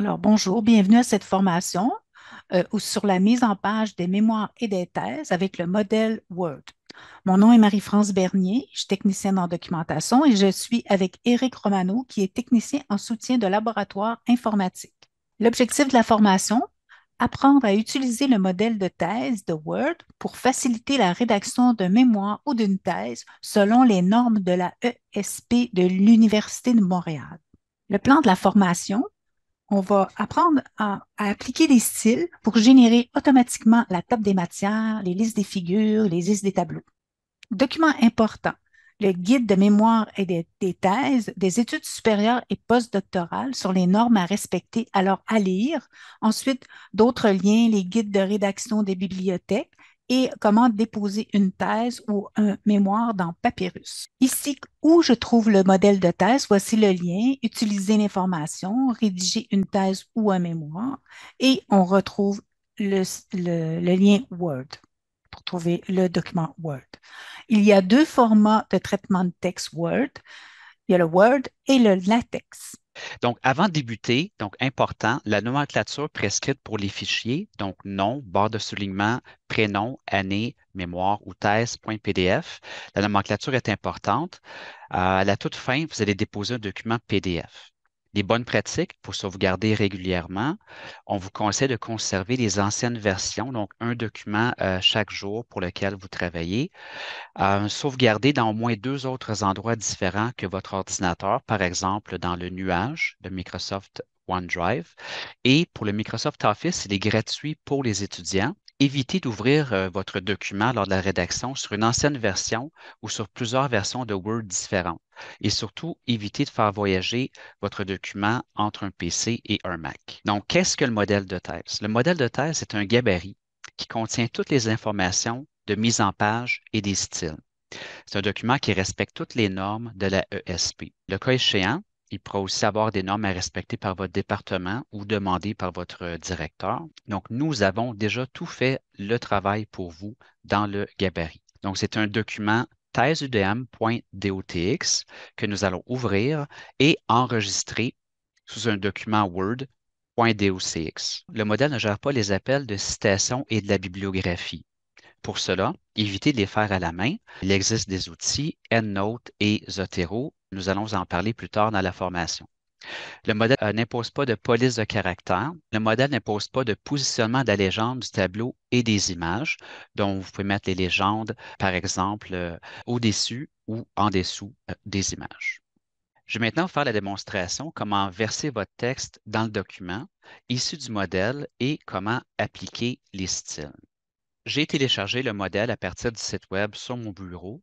Alors, bonjour, bienvenue à cette formation euh, sur la mise en page des mémoires et des thèses avec le modèle Word. Mon nom est Marie-France Bernier, je suis technicienne en documentation et je suis avec Éric Romano, qui est technicien en soutien de laboratoire informatique. L'objectif de la formation, apprendre à utiliser le modèle de thèse de Word pour faciliter la rédaction d'un mémoire ou d'une thèse selon les normes de la ESP de l'Université de Montréal. Le plan de la formation on va apprendre à, appliquer des styles pour générer automatiquement la table des matières, les listes des figures, les listes des tableaux. Document important, le guide de mémoire et des thèses des études supérieures et postdoctorales sur les normes à respecter, alors à lire. Ensuite, d'autres liens, les guides de rédaction des bibliothèques, et comment déposer une thèse ou un mémoire dans Papyrus. Ici, où je trouve le modèle de thèse, voici le lien, utiliser l'information, rédiger une thèse ou un mémoire, et on retrouve le, lien Word pour trouver le document Word. Il y a deux formats de traitement de texte Word. Il y a le Word et le LaTeX. Donc, avant de débuter, donc important, la nomenclature prescrite pour les fichiers, donc nom, barre de soulignement, prénom, année, mémoire ou thèse, point PDF. La nomenclature est importante. Euh, à la toute fin, vous allez déposer un document PDF des bonnes pratiques pour sauvegarder régulièrement. On vous conseille de conserver les anciennes versions, donc un document euh, chaque jour pour lequel vous travaillez. Euh, sauvegarder dans au moins deux autres endroits différents que votre ordinateur, par exemple dans le nuage de Microsoft OneDrive. Et pour le Microsoft Office, il est gratuit pour les étudiants évitez d'ouvrir euh, votre document lors de la rédaction sur une ancienne version ou sur plusieurs versions de Word différentes. Et surtout, évitez de faire voyager votre document entre un PC et un Mac. Donc, qu'est-ce que le modèle de thèse? Le modèle de thèse est un gabarit qui contient toutes les informations de mise en page et des styles. C'est un document qui respecte toutes les normes de la ESP. Le cas échéant, il pourra aussi avoir des normes à respecter par votre département ou demandées par votre euh, directeur. Donc, nous avons déjà tout fait le travail pour vous dans le gabarit. Donc, c'est un document thèseudm.dotx que nous allons ouvrir et enregistrer sous un document Word.docx. Le modèle ne gère pas les appels de citation et de la bibliographie. Pour cela, évitez de les faire à la main. Il existe des outils EndNote et Zotero nous allons en parler plus tard dans la formation. Le modèle euh, n'impose pas de police de caractère. Le modèle n'impose pas de positionnement de la légende du tableau et des images. dont vous pouvez mettre les légendes, par exemple, euh, au-dessus ou en dessous euh, des images. Je vais maintenant faire la démonstration comment verser votre texte dans le document issu du modèle et comment appliquer les styles. J'ai téléchargé le modèle à partir du site Web sur mon bureau.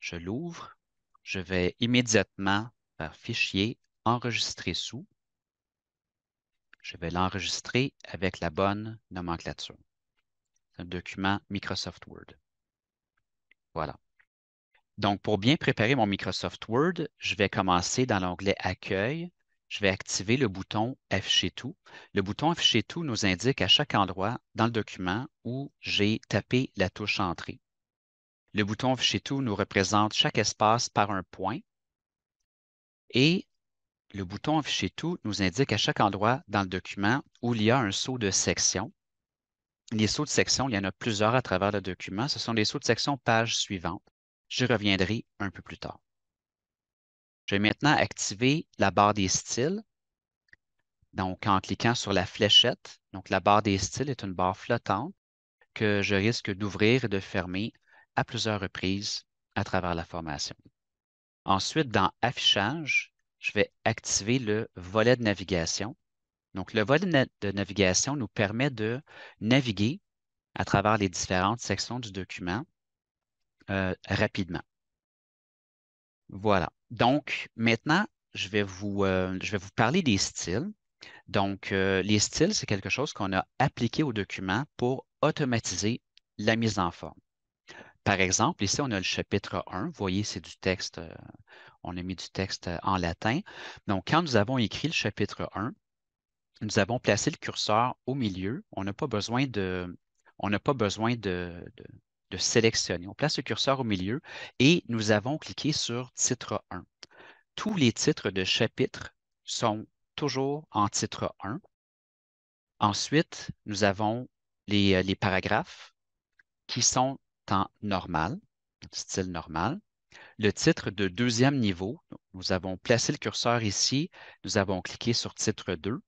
Je l'ouvre je vais immédiatement faire euh, fichier enregistrer sous. Je vais l'enregistrer avec la bonne nomenclature. C'est un document Microsoft Word. Voilà. Donc, pour bien préparer mon Microsoft Word, je vais commencer dans l'onglet Accueil. Je vais activer le bouton Afficher tout. Le bouton Afficher tout nous indique à chaque endroit dans le document où j'ai tapé la touche Entrée. Le bouton Afficher tout nous représente chaque espace par un point. Et le bouton Afficher tout nous indique à chaque endroit dans le document où il y a un saut de section. Les sauts de section, il y en a plusieurs à travers le document. Ce sont les sauts de section page suivante. Je reviendrai un peu plus tard. Je vais maintenant activer la barre des styles. Donc, en cliquant sur la fléchette, donc la barre des styles est une barre flottante que je risque d'ouvrir et de fermer à plusieurs reprises à travers la formation. Ensuite, dans Affichage, je vais activer le volet de navigation. Donc, le volet de navigation nous permet de naviguer à travers les différentes sections du document euh, rapidement. Voilà. Donc, maintenant, je vais vous, euh, je vais vous parler des styles. Donc, euh, les styles, c'est quelque chose qu'on a appliqué au document pour automatiser la mise en forme. Par exemple, ici, on a le chapitre 1. Vous voyez, c'est du texte, euh, on a mis du texte euh, en latin. Donc, quand nous avons écrit le chapitre 1, nous avons placé le curseur au milieu. On n'a pas besoin de, on n'a pas besoin de, de, sélectionner. On place le curseur au milieu et nous avons cliqué sur titre 1. Tous les titres de chapitre sont toujours en titre 1. Ensuite, nous avons les, euh, les paragraphes qui sont temps normal, style normal. Le titre de deuxième niveau, nous avons placé le curseur ici, nous avons cliqué sur titre 2.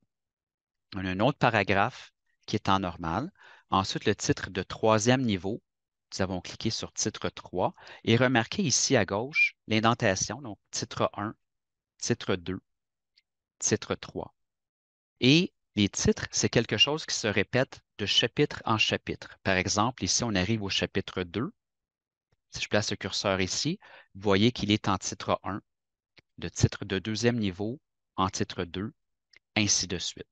On a un autre paragraphe qui est en normal. Ensuite, le titre de troisième niveau, nous avons cliqué sur titre 3 et remarquez ici à gauche l'indentation, donc titre 1, titre 2, titre 3. Et les titres, c'est quelque chose qui se répète de chapitre en chapitre. Par exemple, ici, on arrive au chapitre 2. Si je place le curseur ici, vous voyez qu'il est en titre 1, de titre de deuxième niveau en titre 2, ainsi de suite.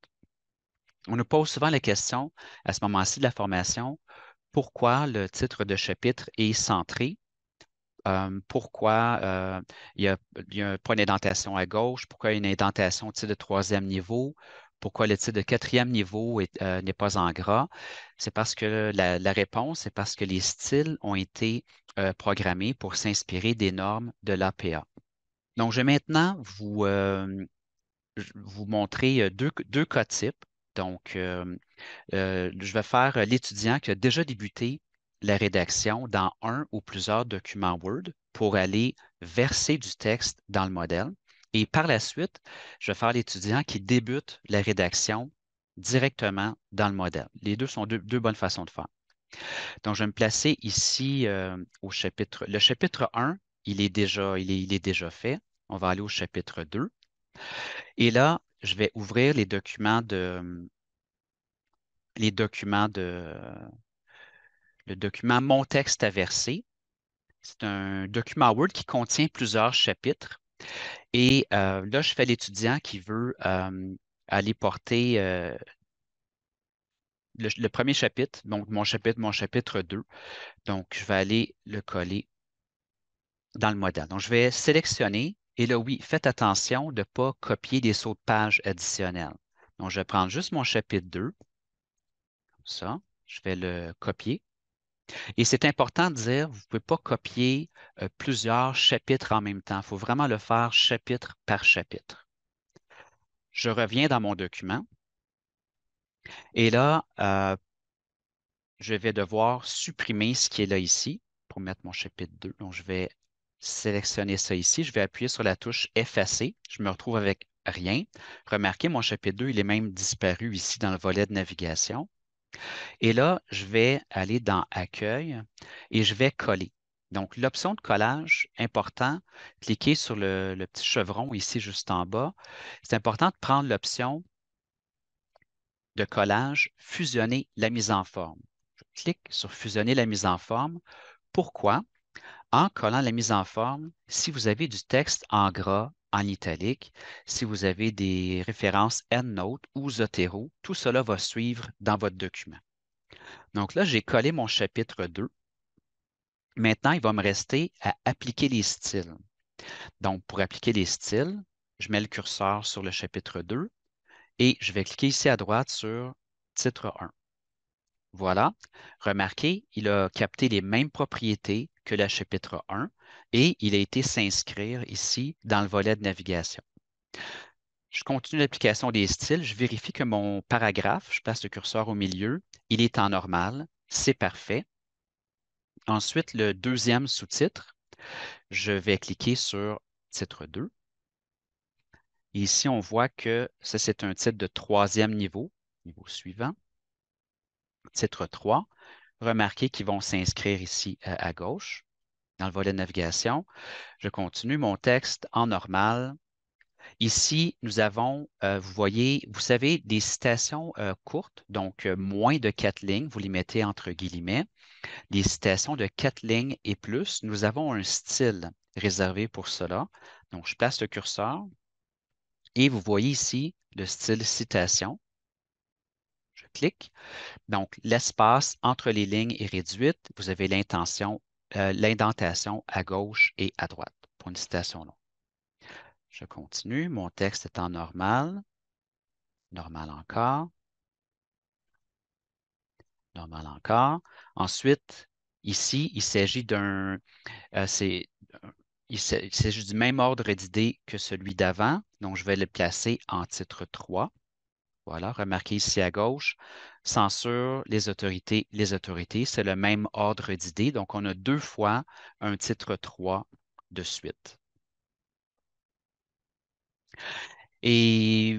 On nous pose souvent la question, à ce moment-ci de la formation, pourquoi le titre de chapitre est centré euh, pourquoi euh, il, y a, il y a une indentation à gauche, pourquoi une indentation de troisième niveau, pourquoi le titre de quatrième niveau euh, n'est pas en gras? C'est parce que la, réponse, c'est parce que les styles ont été euh, programmés pour s'inspirer des normes de l'APA. Donc, je vais maintenant vous, euh, vous montrer deux, deux cas types. Donc, je vais faire l'étudiant qui a déjà débuté la rédaction dans un ou plusieurs documents Word pour aller verser du texte dans le modèle. Et par la suite, je vais faire l'étudiant qui débute la rédaction directement dans le modèle. Les deux sont deux, bonnes façons de faire. Donc, je vais me placer ici euh, au chapitre. Le chapitre 1, il est, déjà, il est déjà fait. On va aller au chapitre 2. Et là, je vais ouvrir les documents de les documents de le document Mon texte à verser. C'est un document Word qui contient plusieurs chapitres. Et euh, là, je fais l'étudiant qui veut euh, aller porter euh, le, premier chapitre, donc mon chapitre, mon chapitre 2. Donc, je vais aller le coller dans le modèle. Donc, je vais sélectionner. Et là, oui, faites attention de ne pas copier des sauts de page additionnels. Donc, je vais prendre juste mon chapitre 2. Comme ça, je vais le copier. Et c'est important de dire, vous ne pouvez pas copier euh, plusieurs chapitres en même temps. Il faut vraiment le faire chapitre par chapitre. Je reviens dans mon document. Et là, euh, je vais devoir supprimer ce qui est là ici pour mettre mon chapitre 2. Donc, je vais sélectionner ça ici. Je vais appuyer sur la touche Effacer. Je me retrouve avec rien. Remarquez, mon chapitre 2, il est même disparu ici dans le volet de navigation. Et là, je vais aller dans Accueil et je vais coller. Donc, l'option de collage, important, cliquez sur le, le, petit chevron ici juste en bas. C'est important de prendre l'option de collage, fusionner la mise en forme. Je clique sur fusionner la mise en forme. Pourquoi? En collant la mise en forme, si vous avez du texte en gras, en italique. Si vous avez des références EndNote ou Zotero, tout cela va suivre dans votre document. Donc là, j'ai collé mon chapitre 2. Maintenant, il va me rester à appliquer les styles. Donc, pour appliquer les styles, je mets le curseur sur le chapitre 2 et je vais cliquer ici à droite sur titre 1. Voilà. Remarquez, il a capté les mêmes propriétés, que la chapitre 1 et il a été s'inscrire ici dans le volet de navigation. Je continue l'application des styles, je vérifie que mon paragraphe, je place le curseur au milieu, il est en normal, c'est parfait. Ensuite, le deuxième sous-titre, je vais cliquer sur titre 2. Ici, on voit que ça, c'est un titre de troisième niveau, niveau suivant. Titre 3 remarquez qu'ils vont s'inscrire ici euh, à, gauche dans le volet navigation. Je continue mon texte en normal. Ici, nous avons, euh, vous voyez, vous savez, des citations euh, courtes, donc moins de quatre lignes, vous les mettez entre guillemets. Des citations de quatre lignes et plus, nous avons un style réservé pour cela. Donc, je place le curseur et vous voyez ici le style citation clic. Donc, l'espace entre les lignes est réduit, Vous avez l'intention, euh, l'indentation à gauche et à droite pour une citation longue. Je continue. Mon texte est en normal. Normal encore. Normal encore. Ensuite, ici, il s'agit d'un... Euh, il s'agit du même ordre d'idées que celui d'avant, donc je vais le placer en titre 3. Voilà, remarquez ici à gauche, censure, les autorités, les autorités, c'est le même ordre d'idées. Donc, on a deux fois un titre 3 de suite. Et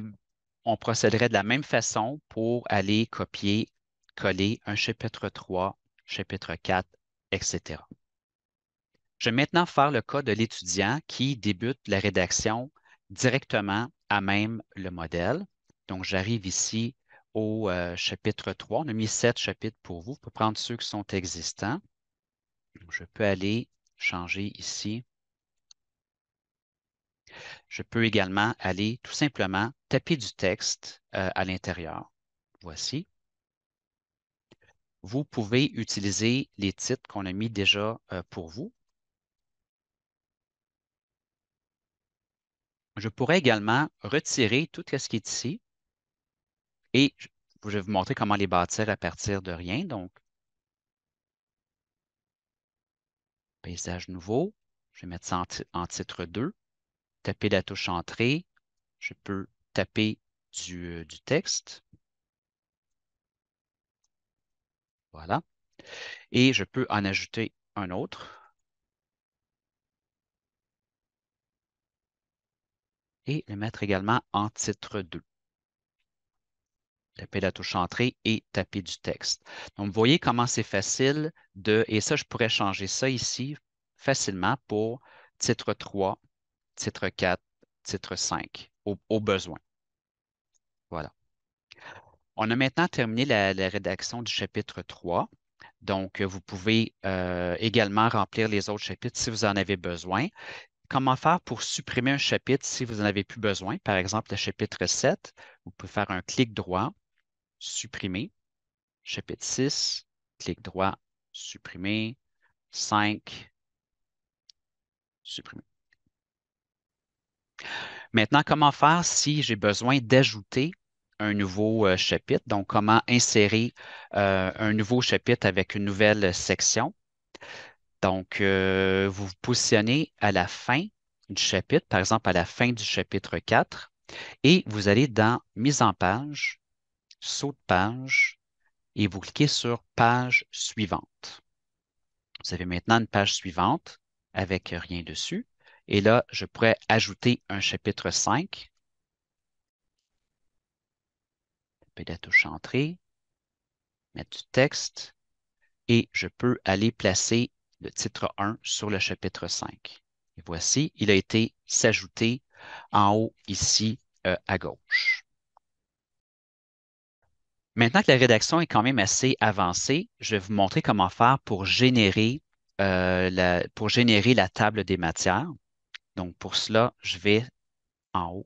on procéderait de la même façon pour aller copier, coller un chapitre 3, chapitre 4, etc. Je vais maintenant faire le cas de l'étudiant qui débute la rédaction directement à même le modèle. Donc, j'arrive ici au euh, chapitre 3. On a mis sept chapitres pour vous. Vous pouvez prendre ceux qui sont existants. Je peux aller changer ici. Je peux également aller tout simplement taper du texte euh, à l'intérieur. Voici. Vous pouvez utiliser les titres qu'on a mis déjà euh, pour vous. Je pourrais également retirer tout ce qui est ici et je vais vous montrer comment les bâtir à partir de rien. Donc, paysage nouveau. Je vais mettre ça en, titre 2. Taper la touche Entrée. Je peux taper du, euh, du texte. Voilà. Et je peux en ajouter un autre. Et le mettre également en titre 2 taper la touche entrée et taper du texte. Donc, vous voyez comment c'est facile de, et ça, je pourrais changer ça ici facilement pour titre 3, titre 4, titre 5, au, besoin. Voilà. On a maintenant terminé la, rédaction du chapitre 3. Donc, vous pouvez euh, également remplir les autres chapitres si vous en avez besoin. Comment faire pour supprimer un chapitre si vous n'en avez plus besoin? Par exemple, le chapitre 7, vous pouvez faire un clic droit, supprimer. Chapitre 6, clic droit, supprimer. 5, supprimer. Maintenant, comment faire si j'ai besoin d'ajouter un nouveau euh, chapitre? Donc, comment insérer euh, un nouveau chapitre avec une nouvelle section? Donc, euh, vous vous positionnez à la fin du chapitre, par exemple à la fin du chapitre 4, et vous allez dans Mise en page, saut de page et vous cliquez sur Page suivante. Vous avez maintenant une page suivante avec rien dessus. Et là, je pourrais ajouter un chapitre 5. peux la touche Entrée, mettre du texte et je peux aller placer le titre 1 sur le chapitre 5. Et voici, il a été s'ajouter en haut ici euh, à gauche. Maintenant que la rédaction est quand même assez avancée, je vais vous montrer comment faire pour générer, euh, la, pour générer la table des matières. Donc, pour cela, je vais en haut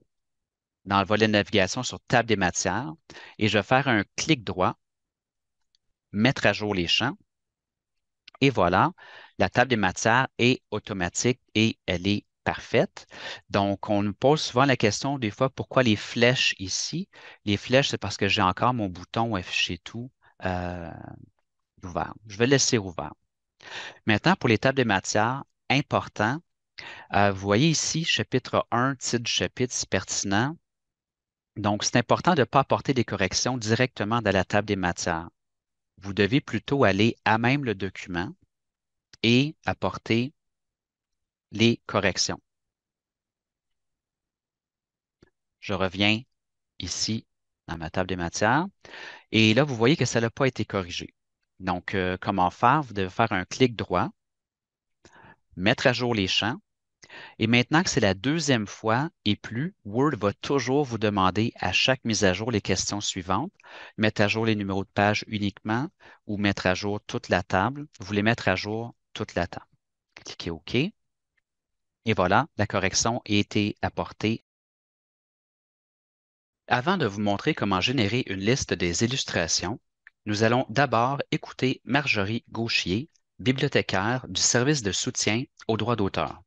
dans le volet de navigation sur table des matières et je vais faire un clic droit, mettre à jour les champs. Et voilà, la table des matières est automatique et elle est parfaite. Donc, on nous pose souvent la question des fois, pourquoi les flèches ici? Les flèches, c'est parce que j'ai encore mon bouton afficher tout euh, ouvert. Je vais le laisser ouvert. Maintenant, pour les tables des matières, important, euh, vous voyez ici, chapitre 1, titre du chapitre, c'est pertinent. Donc, c'est important de ne pas apporter des corrections directement dans la table des matières. Vous devez plutôt aller à même le document et apporter les corrections. Je reviens ici dans ma table des matières. Et là, vous voyez que ça n'a pas été corrigé. Donc, euh, comment faire? Vous devez faire un clic droit, mettre à jour les champs. Et maintenant que c'est la deuxième fois et plus, Word va toujours vous demander à chaque mise à jour les questions suivantes. Mettre à jour les numéros de page uniquement ou mettre à jour toute la table. Vous voulez mettre à jour toute la table. Cliquez OK. Et voilà, la correction a été apportée. Avant de vous montrer comment générer une liste des illustrations, nous allons d'abord écouter Marjorie Gauchier, bibliothécaire du service de soutien aux droits d'auteur.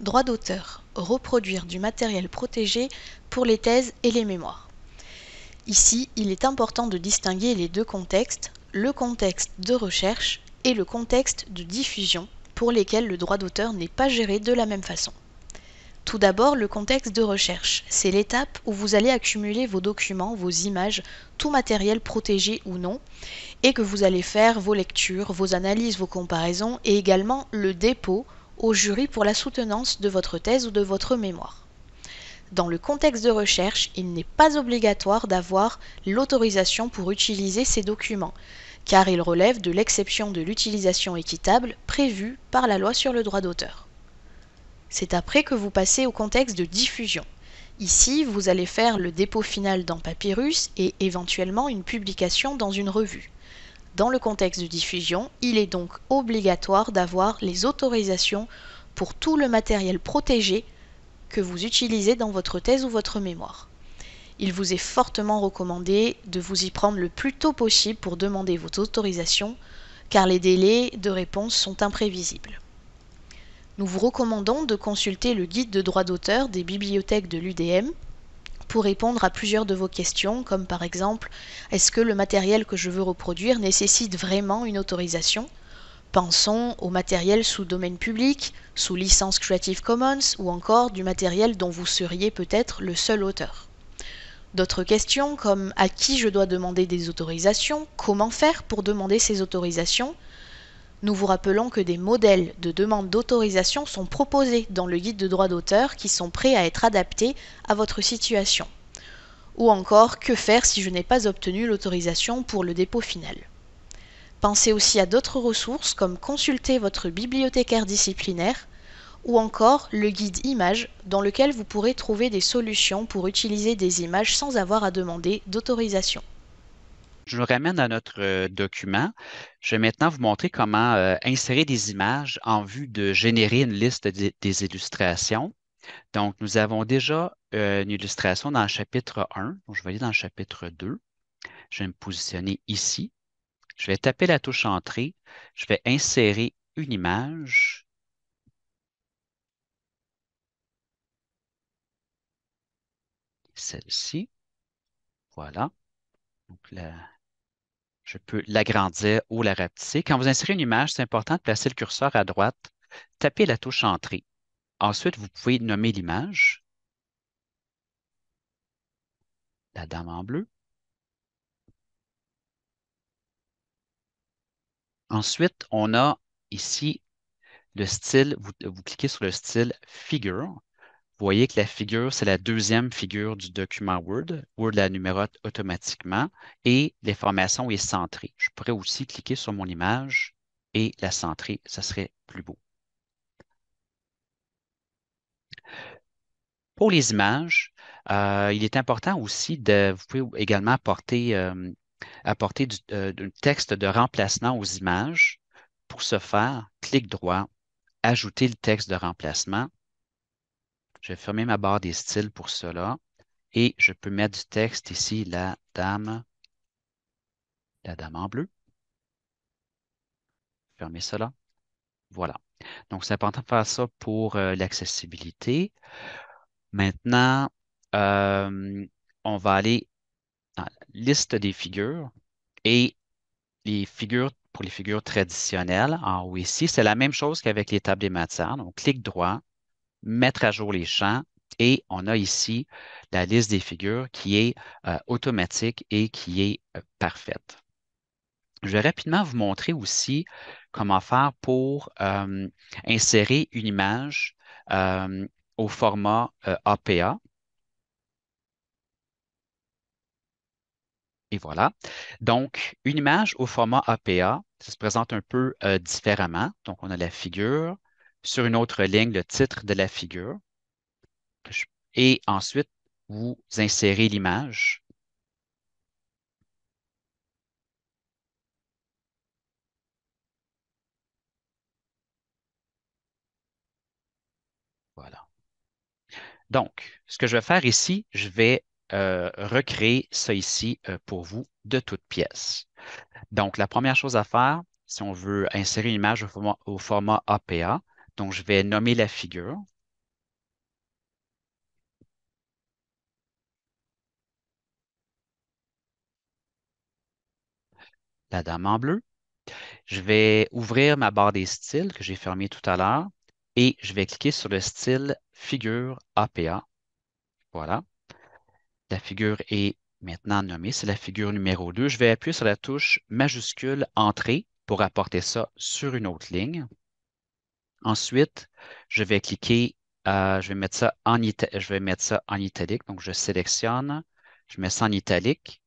Droit d'auteur, reproduire du matériel protégé pour les thèses et les mémoires. Ici, il est important de distinguer les deux contextes, le contexte de recherche et le contexte de diffusion pour lesquels le droit d'auteur n'est pas géré de la même façon. Tout d'abord, le contexte de recherche. C'est l'étape où vous allez accumuler vos documents, vos images, tout matériel protégé ou non, et que vous allez faire vos lectures, vos analyses, vos comparaisons, et également le dépôt au jury pour la soutenance de votre thèse ou de votre mémoire. Dans le contexte de recherche, il n'est pas obligatoire d'avoir l'autorisation pour utiliser ces documents car il relève de l'exception de l'utilisation équitable prévue par la loi sur le droit d'auteur. C'est après que vous passez au contexte de diffusion. Ici, vous allez faire le dépôt final dans Papyrus et éventuellement une publication dans une revue. Dans le contexte de diffusion, il est donc obligatoire d'avoir les autorisations pour tout le matériel protégé que vous utilisez dans votre thèse ou votre mémoire il vous est fortement recommandé de vous y prendre le plus tôt possible pour demander votre autorisation, car les délais de réponse sont imprévisibles. Nous vous recommandons de consulter le guide de droit d'auteur des bibliothèques de l'UDM pour répondre à plusieurs de vos questions, comme par exemple est-ce que le matériel que je veux reproduire nécessite vraiment une autorisation Pensons au matériel sous domaine public, sous licence Creative Commons ou encore du matériel dont vous seriez peut-être le seul auteur. D'autres questions comme à qui je dois demander des autorisations, comment faire pour demander ces autorisations. Nous vous rappelons que des modèles de demande d'autorisation sont proposés dans le guide de droit d'auteur qui sont prêts à être adaptés à votre situation. Ou encore, que faire si je n'ai pas obtenu l'autorisation pour le dépôt final. Pensez aussi à d'autres ressources comme consulter votre bibliothécaire disciplinaire, ou encore le guide images dans lequel vous pourrez trouver des solutions pour utiliser des images sans avoir à demander d'autorisation. Je vous ramène à notre euh, document. Je vais maintenant vous montrer comment euh, insérer des images en vue de générer une liste des illustrations. Donc, nous avons déjà euh, une illustration dans le chapitre 1. je vais aller dans le chapitre 2. Je vais me positionner ici. Je vais taper la touche Entrée. Je vais insérer une image. celle-ci. Voilà. Donc, là je peux l'agrandir ou la rapetisser. Quand vous insérez une image, c'est important de placer le curseur à droite, taper la touche Entrée. Ensuite, vous pouvez nommer l'image. La dame en bleu. Ensuite, on a ici le style, vous cliquez sur le style Figure. Vous voyez que la figure, c'est la deuxième figure du document Word. Word la numérote automatiquement et l'information est centrée. Je pourrais aussi cliquer sur mon image et la centrer, ça serait plus beau. Pour les images, euh, il est important aussi de, vous pouvez également apporter, euh, apporter du euh, texte de remplacement aux images. Pour ce faire, clic droit, ajouter le texte de remplacement je vais fermer ma barre des styles pour cela. Et je peux mettre du texte ici, la dame, la dame en bleu. Fermer cela. Voilà. Donc, c'est important de faire ça pour euh, l'accessibilité. Maintenant, euh, on va aller dans la liste des figures et les figures pour les figures traditionnelles en haut ici, c'est la même chose qu'avec les tables des matières. Donc, clic droit, mettre à jour les champs et on a ici la liste des figures qui est euh, automatique et qui est euh, parfaite. Je vais rapidement vous montrer aussi comment faire pour euh, insérer une image au format APA. Et voilà. Donc, une image au format APA, ça se présente un peu différemment. Donc, on a la figure, sur une autre ligne le titre de la figure et ensuite vous insérez l'image. Voilà. Donc, ce que je vais faire ici, je vais euh, recréer ça ici euh, pour vous de toute pièce. Donc, la première chose à faire, si on veut insérer une image au format APA, donc, je vais nommer la figure. La dame en bleu. Je vais ouvrir ma barre des styles que j'ai fermée tout à l'heure et je vais cliquer sur le style figure APA. Voilà. La figure est maintenant nommée, c'est la figure numéro 2. Je vais appuyer sur la touche majuscule Entrée pour apporter ça sur une autre ligne. Ensuite, je vais cliquer, euh, je, vais mettre ça en je vais mettre ça en italique. Donc, je sélectionne, je mets ça en italique.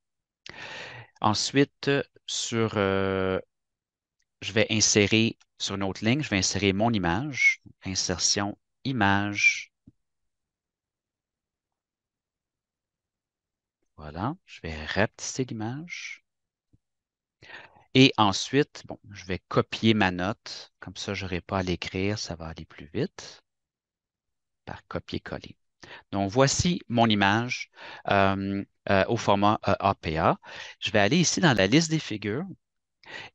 Ensuite, sur, euh, je vais insérer sur une autre ligne, je vais insérer mon image. Insertion image. Voilà, je vais rapetisser l'image. Et ensuite, bon, je vais copier ma note. Comme ça, je n'aurai pas à l'écrire. Ça va aller plus vite par copier-coller. Donc, voici mon image euh, euh, au format APA. Euh, je vais aller ici dans la liste des figures.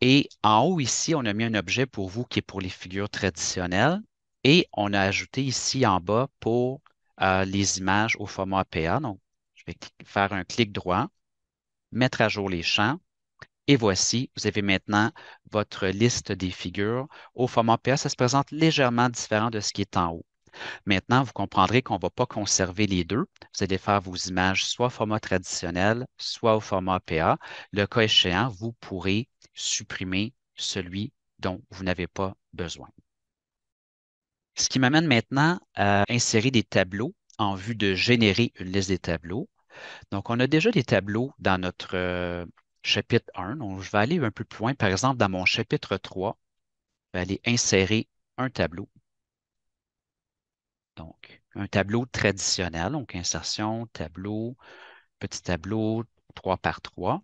Et en haut ici, on a mis un objet pour vous qui est pour les figures traditionnelles. Et on a ajouté ici en bas pour les images au format APA. Donc, je vais faire un clic droit, mettre à jour les champs. Et voici, vous avez maintenant votre liste des figures. Au format PA. ça se présente légèrement différent de ce qui est en haut. Maintenant, vous comprendrez qu'on ne va pas conserver les deux. Vous allez faire vos images soit au format traditionnel, soit au format PA. Le cas échéant, vous pourrez supprimer celui dont vous n'avez pas besoin. Ce qui m'amène maintenant à insérer des tableaux en vue de générer une liste des tableaux. Donc, on a déjà des tableaux dans notre chapitre 1. Donc, je vais aller un peu plus loin. Par exemple, dans mon chapitre 3, je vais aller insérer un tableau. Donc, un tableau traditionnel, donc insertion, tableau, petit tableau, 3 par 3.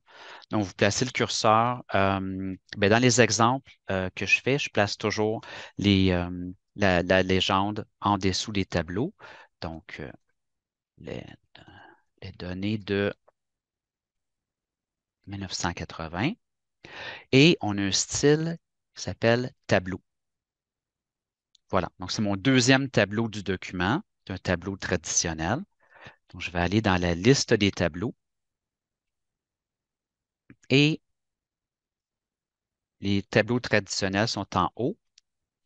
Donc, vous placez le curseur. Euh, ben, dans les exemples euh, que je fais, je place toujours les, euh, la, la, légende en dessous des tableaux. Donc, euh, les, les données de 1980. Et on a un style qui s'appelle tableau. Voilà, donc c'est mon deuxième tableau du document, un tableau traditionnel. Donc je vais aller dans la liste des tableaux. Et les tableaux traditionnels sont en haut.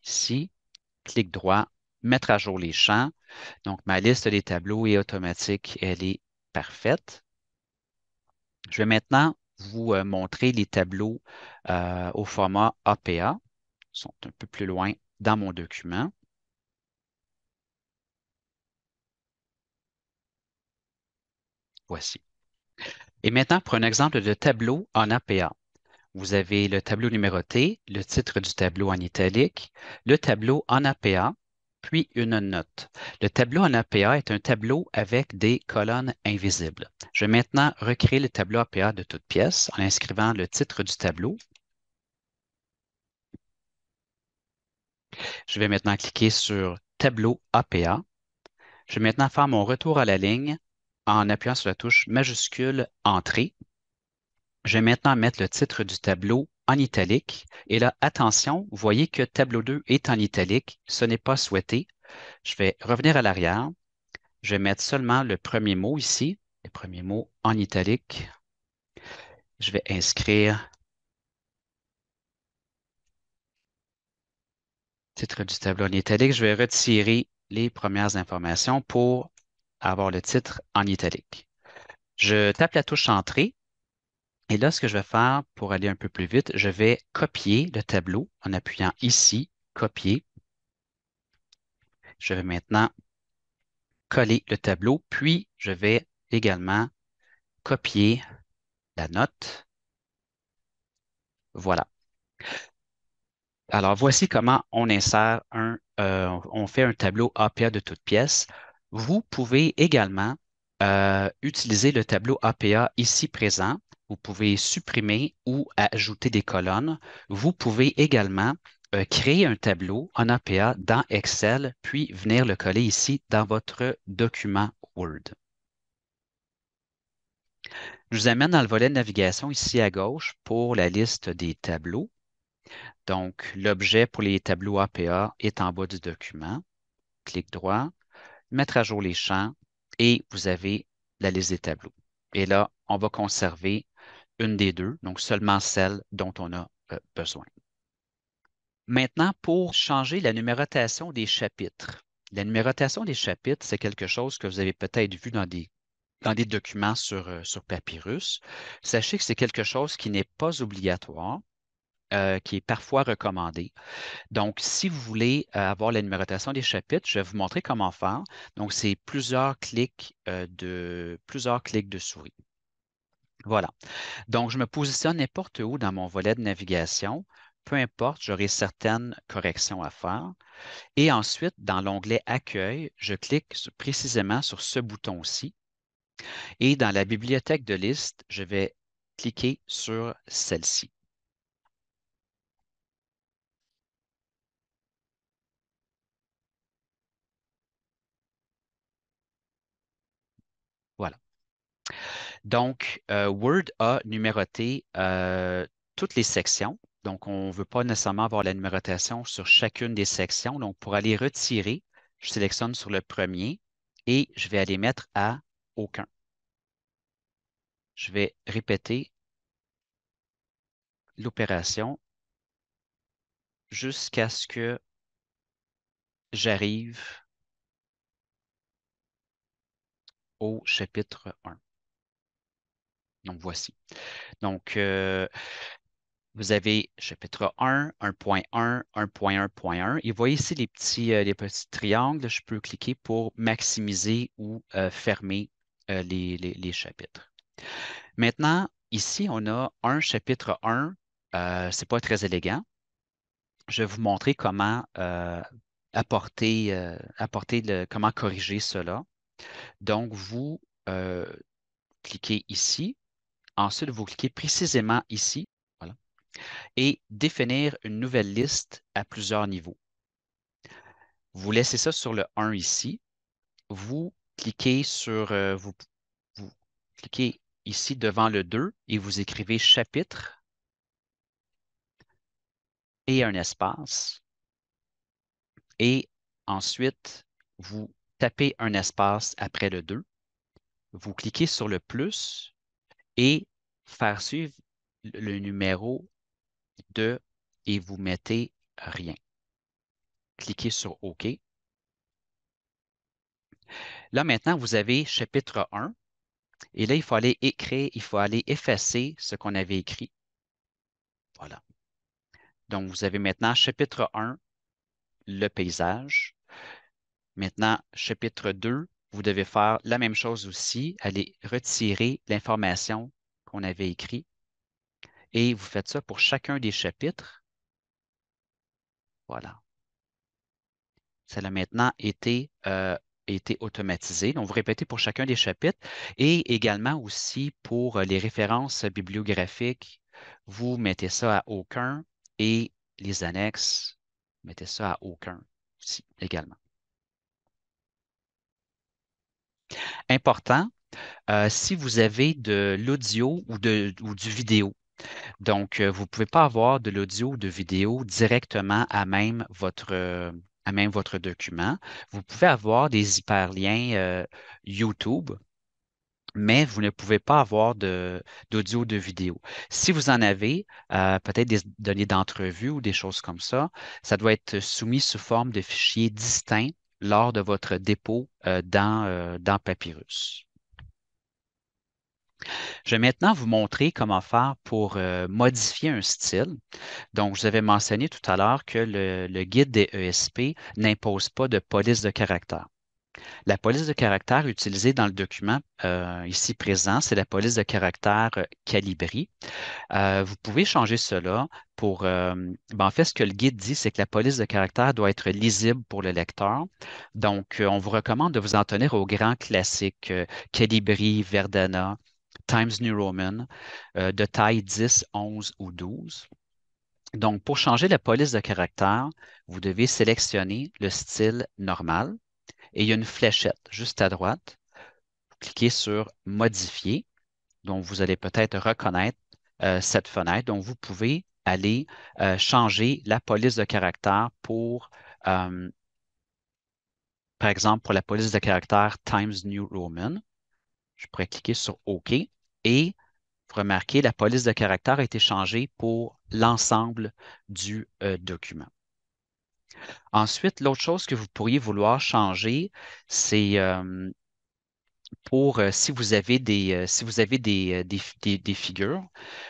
Ici, clic droit, mettre à jour les champs. Donc ma liste des tableaux est automatique, elle est parfaite. Je vais maintenant vous euh, montrer les tableaux euh, au format APA. Ils sont un peu plus loin dans mon document. Voici. Et maintenant, pour un exemple de tableau en APA. Vous avez le tableau numéroté, le titre du tableau en italique, le tableau en APA puis une note. Le tableau en APA est un tableau avec des colonnes invisibles. Je vais maintenant recréer le tableau APA de toute pièce en inscrivant le titre du tableau. Je vais maintenant cliquer sur Tableau APA. Je vais maintenant faire mon retour à la ligne en appuyant sur la touche majuscule Entrée. Je vais maintenant mettre le titre du tableau en italique. Et là, attention, vous voyez que tableau 2 est en italique. Ce n'est pas souhaité. Je vais revenir à l'arrière. Je vais mettre seulement le premier mot ici, le premier mot en italique. Je vais inscrire titre du tableau en italique. Je vais retirer les premières informations pour avoir le titre en italique. Je tape la touche Entrée et là, ce que je vais faire pour aller un peu plus vite, je vais copier le tableau en appuyant ici, copier. Je vais maintenant coller le tableau, puis je vais également copier la note. Voilà. Alors, voici comment on insère un, euh, on fait un tableau APA de toutes pièces. Vous pouvez également euh, utiliser le tableau APA ici présent pouvez supprimer ou ajouter des colonnes. Vous pouvez également euh, créer un tableau en APA dans Excel, puis venir le coller ici dans votre document Word. Je vous amène dans le volet de navigation ici à gauche pour la liste des tableaux. Donc, l'objet pour les tableaux APA est en bas du document. Clic droit, mettre à jour les champs et vous avez la liste des tableaux. Et là, on va conserver une des deux, donc seulement celle dont on a euh, besoin. Maintenant, pour changer la numérotation des chapitres. La numérotation des chapitres, c'est quelque chose que vous avez peut-être vu dans des, dans des documents sur, euh, sur Papyrus. Sachez que c'est quelque chose qui n'est pas obligatoire. Euh, qui est parfois recommandé. Donc, si vous voulez avoir la numérotation des chapitres, je vais vous montrer comment faire. Donc, c'est plusieurs clics de plusieurs clics de souris. Voilà. Donc, je me positionne n'importe où dans mon volet de navigation. Peu importe, j'aurai certaines corrections à faire. Et ensuite, dans l'onglet Accueil, je clique précisément sur ce bouton-ci. Et dans la bibliothèque de liste, je vais cliquer sur celle-ci. Donc, euh, Word a numéroté euh, toutes les sections. Donc, on ne veut pas nécessairement avoir la numérotation sur chacune des sections. Donc, pour aller retirer, je sélectionne sur le premier et je vais aller mettre à aucun. Je vais répéter l'opération jusqu'à ce que j'arrive au chapitre 1. Donc, voici. Donc, euh, vous avez chapitre 1, 1.1, 1.1.1. Et vous voyez ici les petits, euh, les petits triangles. Je peux cliquer pour maximiser ou euh, fermer les, chapitres. Maintenant, ici, on a un chapitre 1. Ce n'est pas très élégant. Je vais vous montrer comment apporter, apporter comment corriger cela. Donc, vous cliquez ici Ensuite, vous cliquez précisément ici et définir une nouvelle liste à plusieurs niveaux. Vous laissez ça sur le 1 ici. Vous cliquez sur, euh, vous cliquez ici devant le 2 et vous écrivez chapitre et un espace. Et ensuite, vous tapez un espace après le 2. Vous cliquez sur le plus et faire suivre le numéro de et vous mettez rien. Cliquez sur OK. Là, maintenant, vous avez chapitre 1. Et là, il faut aller écrire, il faut aller effacer ce qu'on avait écrit. Voilà. Donc, vous avez maintenant chapitre 1, le paysage. Maintenant, chapitre 2, vous devez faire la même chose aussi, aller retirer l'information qu'on avait écrite et vous faites ça pour chacun des chapitres. Voilà. Ça a maintenant été, euh, été automatisé. Donc, vous répétez pour chacun des chapitres et également aussi pour les références bibliographiques, vous mettez ça à aucun et les annexes, mettez ça à aucun aussi également. Important, euh, si vous avez de l'audio ou, ou du vidéo. Donc, euh, vous ne pouvez pas avoir de l'audio ou de vidéo directement à même votre, à même votre document. Vous pouvez avoir des hyperliens euh, YouTube, mais vous ne pouvez pas avoir d'audio ou de vidéo. Si vous en avez, peut-être des données d'entrevue ou des choses comme ça, ça doit être soumis sous forme de fichiers distincts lors de votre dépôt euh, dans, euh, dans Papyrus. Je vais maintenant vous montrer comment faire pour euh, modifier un style. Donc, je vous avais mentionné tout à l'heure que le, le, guide des ESP n'impose pas de police de caractère. La police de caractère utilisée dans le document euh, ici présent, c'est la police de caractère euh, Calibri. Euh, vous pouvez changer cela pour... Ben, en fait, ce que le guide dit, c'est que la police de caractère doit être lisible pour le lecteur. Donc, on vous recommande de vous en tenir aux grands classiques Calibri, Verdana, Times New Roman, de taille 10, 11 ou 12. Donc, pour changer la police de caractère, vous devez sélectionner le style normal. Et il y a une fléchette juste à droite. Vous cliquez sur Modifier. dont vous allez peut-être reconnaître euh, cette fenêtre. Donc, vous pouvez aller euh, changer la police de caractère pour, euh, par exemple, pour la police de caractère Times New Roman. Je pourrais cliquer sur OK et vous remarquez, la police de caractère a été changée pour l'ensemble du document. Ensuite, l'autre chose que vous pourriez vouloir changer, c'est euh, pour euh, si vous avez des, euh, si vous avez des, figures.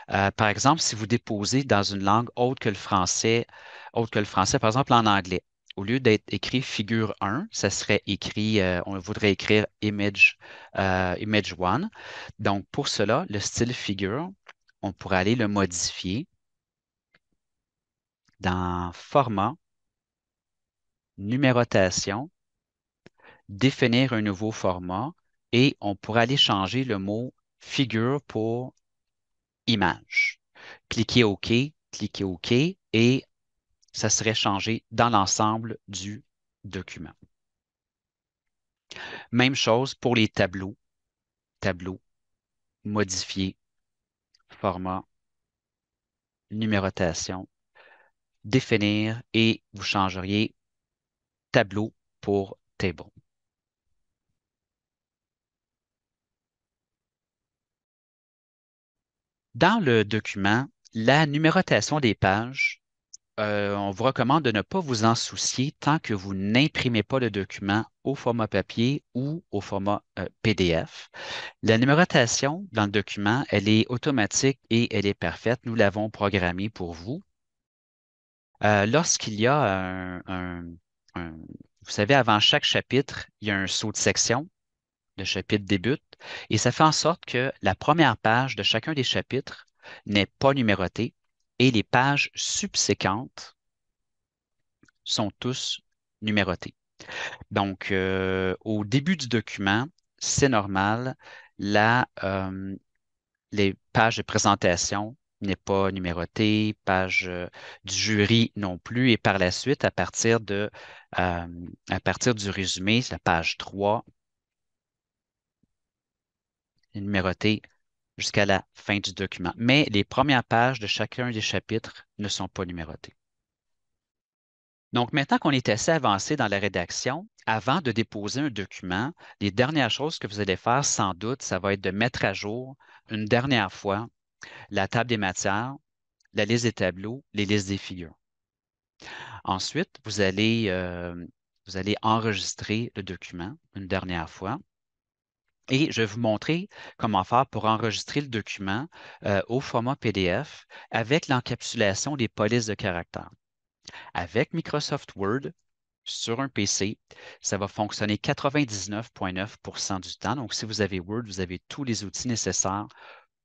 par exemple, si vous déposez dans une langue autre que le français, autre que le français, par exemple en anglais. Au lieu d'être écrit figure 1, ça serait écrit, on voudrait écrire image, image 1. Donc, pour cela, le style figure, on pourrait aller le modifier dans format, numérotation, définir un nouveau format et on pourrait aller changer le mot figure pour image. Cliquez OK, cliquez OK et ça serait changé dans l'ensemble du document. Même chose pour les tableaux. Tableau, modifier, format, numérotation, définir et vous changeriez tableau pour Table. Dans le document, la numérotation des pages, euh, on vous recommande de ne pas vous en soucier tant que vous n'imprimez pas le document au format papier ou au format euh, PDF. La numérotation dans le document, elle est automatique et elle est parfaite. Nous l'avons programmée pour vous. Euh, lorsqu'il y a un, vous savez, avant chaque chapitre, il y a un saut de section. Le chapitre débute et ça fait en sorte que la première page de chacun des chapitres n'est pas numérotée et les pages subséquentes sont tous numérotées. Donc, euh, au début du document, c'est normal, euh, les pages de présentation n'est pas numéroté, page euh, du jury non plus. Et par la suite, à partir, de, euh, à partir du résumé, c'est la page 3, numérotée jusqu'à la fin du document. Mais les premières pages de chacun des chapitres ne sont pas numérotées. Donc, maintenant qu'on est assez avancé dans la rédaction, avant de déposer un document, les dernières choses que vous allez faire, sans doute, ça va être de mettre à jour une dernière fois la table des matières, la liste des tableaux, les listes des figures. Ensuite, vous allez, euh, vous allez enregistrer le document une dernière fois. Et je vais vous montrer comment faire pour enregistrer le document euh, au format PDF avec l'encapsulation des polices de caractère. Avec Microsoft Word, sur un PC, ça va fonctionner 99,9 du temps. Donc, si vous avez Word, vous avez tous les outils nécessaires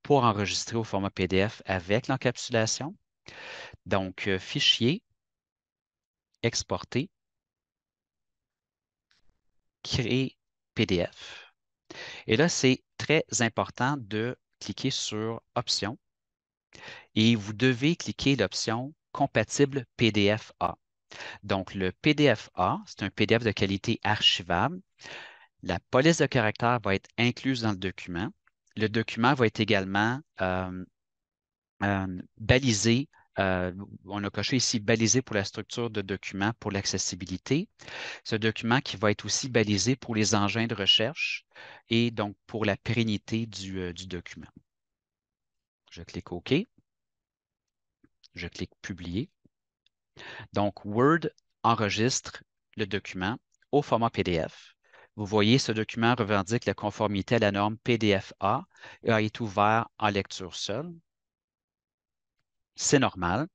pour enregistrer au format PDF avec l'encapsulation. Donc, euh, fichier, exporter, créer PDF. Et là, c'est très important de cliquer sur Options et vous devez cliquer l'option compatible PDF A. Donc, le PDF A, c'est un PDF de qualité archivable. La police de caractère va être incluse dans le document le document va être également euh, euh, balisé euh, on a coché ici balisé pour la structure de document pour l'accessibilité. Ce document qui va être aussi balisé pour les engins de recherche et donc pour la pérennité du document. Je clique OK. Je clique Publier. Donc, Word enregistre le document au format PDF. Vous voyez, ce document revendique la conformité à la norme PDFA et est ouvert en lecture seule. C'est normal.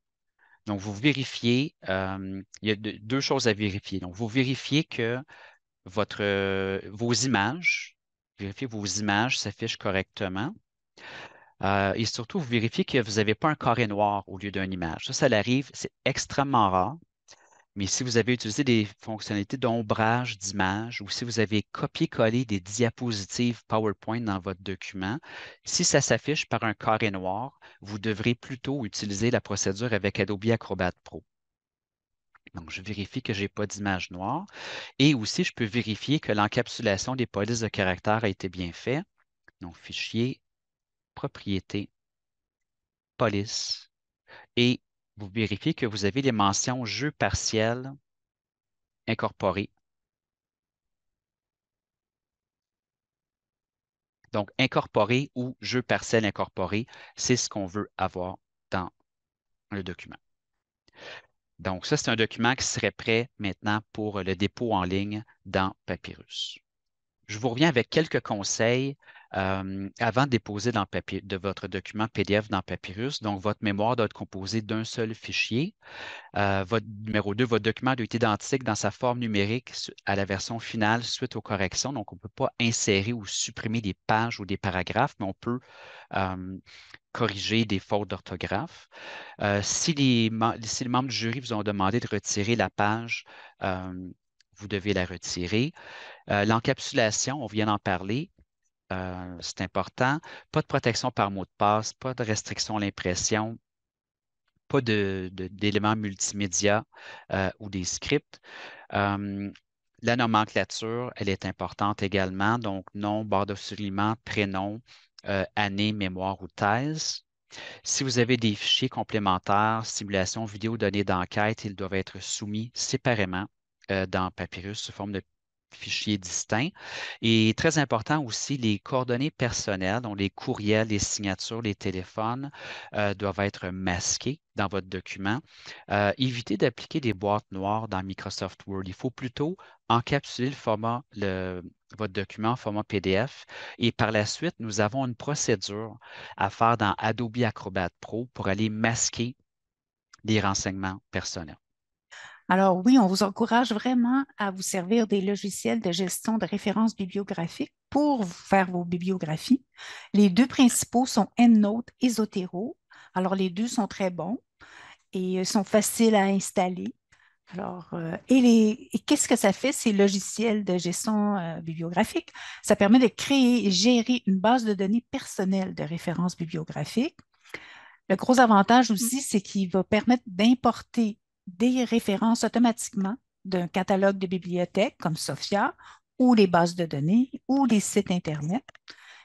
Donc, vous vérifiez, euh, il y a deux choses à vérifier. Donc, vous vérifiez que votre, euh, vos images, vérifiez vos images s'affichent correctement. Euh, et surtout, vous vérifiez que vous n'avez pas un carré noir au lieu d'une image. Ça, ça arrive, c'est extrêmement rare. Mais si vous avez utilisé des fonctionnalités d'ombrage d'image ou si vous avez copié-collé des diapositives PowerPoint dans votre document, si ça s'affiche par un carré noir, vous devrez plutôt utiliser la procédure avec Adobe Acrobat Pro. Donc, je vérifie que je n'ai pas d'image noire. Et aussi, je peux vérifier que l'encapsulation des polices de caractère a été bien faite. Donc, fichier, propriété, police. Et vous vérifiez que vous avez les mentions jeu partiel incorporé. Donc, incorporé ou jeu partiel incorporé, c'est ce qu'on veut avoir dans le document. Donc, ça, c'est un document qui serait prêt maintenant pour le dépôt en ligne dans Papyrus. Je vous reviens avec quelques conseils euh, avant de déposer de votre document PDF dans Papyrus. Donc, votre mémoire doit être composée d'un seul fichier. Euh, votre, numéro 2, votre document doit être identique dans sa forme numérique à la version finale suite aux corrections. Donc, on ne peut pas insérer ou supprimer des pages ou des paragraphes, mais on peut euh, corriger des fautes d'orthographe. si, les, membres du jury vous ont demandé de retirer la page, vous devez la retirer. L'encapsulation, on vient d'en parler. Euh, c'est important. Pas de protection par mot de passe, pas de restriction à l'impression, pas d'éléments multimédia euh, ou des scripts. la nomenclature, elle est importante également, donc nom, barre de soulignement, prénom, euh, année, mémoire ou thèse. Si vous avez des fichiers complémentaires, simulation, vidéo, données d'enquête, ils doivent être soumis séparément dans Papyrus sous forme de fichiers distincts. Et très important aussi, les coordonnées personnelles, donc les courriels, les signatures, les téléphones euh, doivent être masqués dans votre document. Euh, évitez d'appliquer des boîtes noires dans Microsoft Word. Il faut plutôt encapsuler le format, votre document en format PDF. Et par la suite, nous avons une procédure à faire dans Adobe Acrobat Pro pour aller masquer les renseignements personnels. Alors oui, on vous encourage vraiment à vous servir des logiciels de gestion de références bibliographiques pour faire vos bibliographies. Les deux principaux sont EndNote et Zotero. Alors les deux sont très bons et euh, sont faciles à installer. Alors, euh, et, qu'est-ce que ça fait ces logiciels de gestion euh, bibliographique? Ça permet de créer et gérer une base de données personnelle de références bibliographiques. Le gros avantage mmh. aussi, c'est qu'il va permettre d'importer des références automatiquement d'un catalogue de bibliothèques comme SOFIA ou les bases de données ou les sites Internet.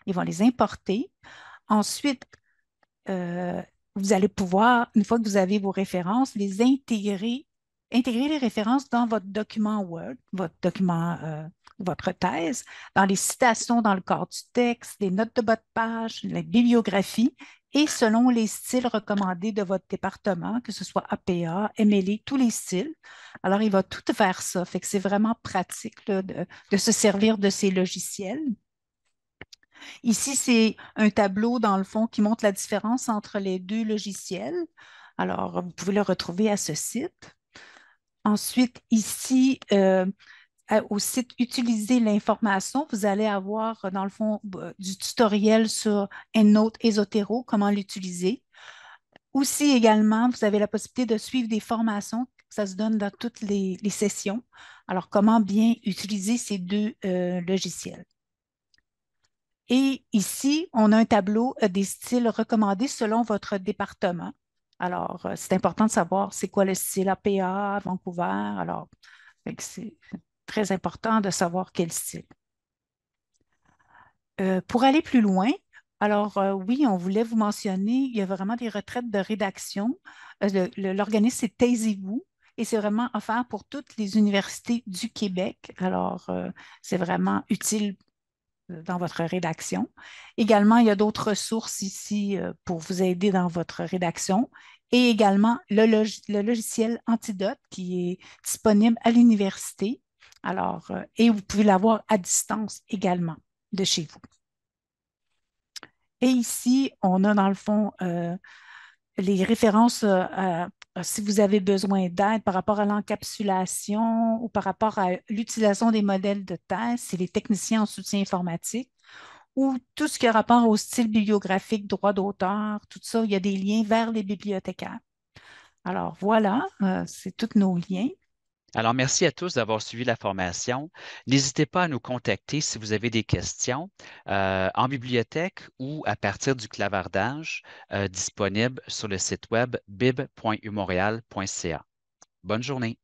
Ils vont les importer. Ensuite, euh, vous allez pouvoir, une fois que vous avez vos références, les intégrer intégrer les références dans votre document Word, votre document, euh, votre thèse, dans les citations dans le corps du texte, les notes de bas de page, les bibliographies et selon les styles recommandés de votre département, que ce soit APA, MLE, tous les styles. Alors, il va tout faire ça. Fait que c'est vraiment pratique de se servir de ces logiciels. Ici, c'est un tableau, dans le fond, qui montre la différence entre les deux logiciels. Alors, vous pouvez le retrouver à ce site. Ensuite, ici, euh, au site Utiliser l'information, vous allez avoir, euh, dans le fond, du tutoriel sur EndNote et Zotero, comment l'utiliser. Aussi, également, vous avez la possibilité de suivre des formations. Ça se donne dans toutes les, sessions. Alors, comment bien utiliser ces deux euh, logiciels. Et ici, on a un tableau des styles recommandés selon votre département. Alors, euh, c'est important de savoir c'est quoi le style APA Vancouver. Alors, c'est très important de savoir quel style. Euh, pour aller plus loin, alors euh, oui, on voulait vous mentionner, il y a vraiment des retraites de rédaction. L'organisme, c'est Taisez-vous et c'est vraiment offert pour toutes les universités du Québec. Alors, c'est vraiment utile dans votre rédaction. Également, il y a d'autres ressources ici euh, pour vous aider dans votre rédaction et également le, logiciel Antidote qui est disponible à l'université. Alors, euh, et vous pouvez l'avoir à distance également de chez vous. Et ici, on a dans le fond euh, les références euh, euh, si vous avez besoin d'aide par rapport à l'encapsulation ou par rapport à l'utilisation des modèles de thèse, c'est les techniciens en soutien informatique ou tout ce qui a rapport au style bibliographique, droit d'auteur, tout ça, il y a des liens vers les bibliothécaires. Alors voilà, euh, c'est tous nos liens. Alors, merci à tous d'avoir suivi la formation. N'hésitez pas à nous contacter si vous avez des questions euh, en bibliothèque ou à partir du clavardage euh, disponible sur le site web bib.umontréal.ca. Bonne journée.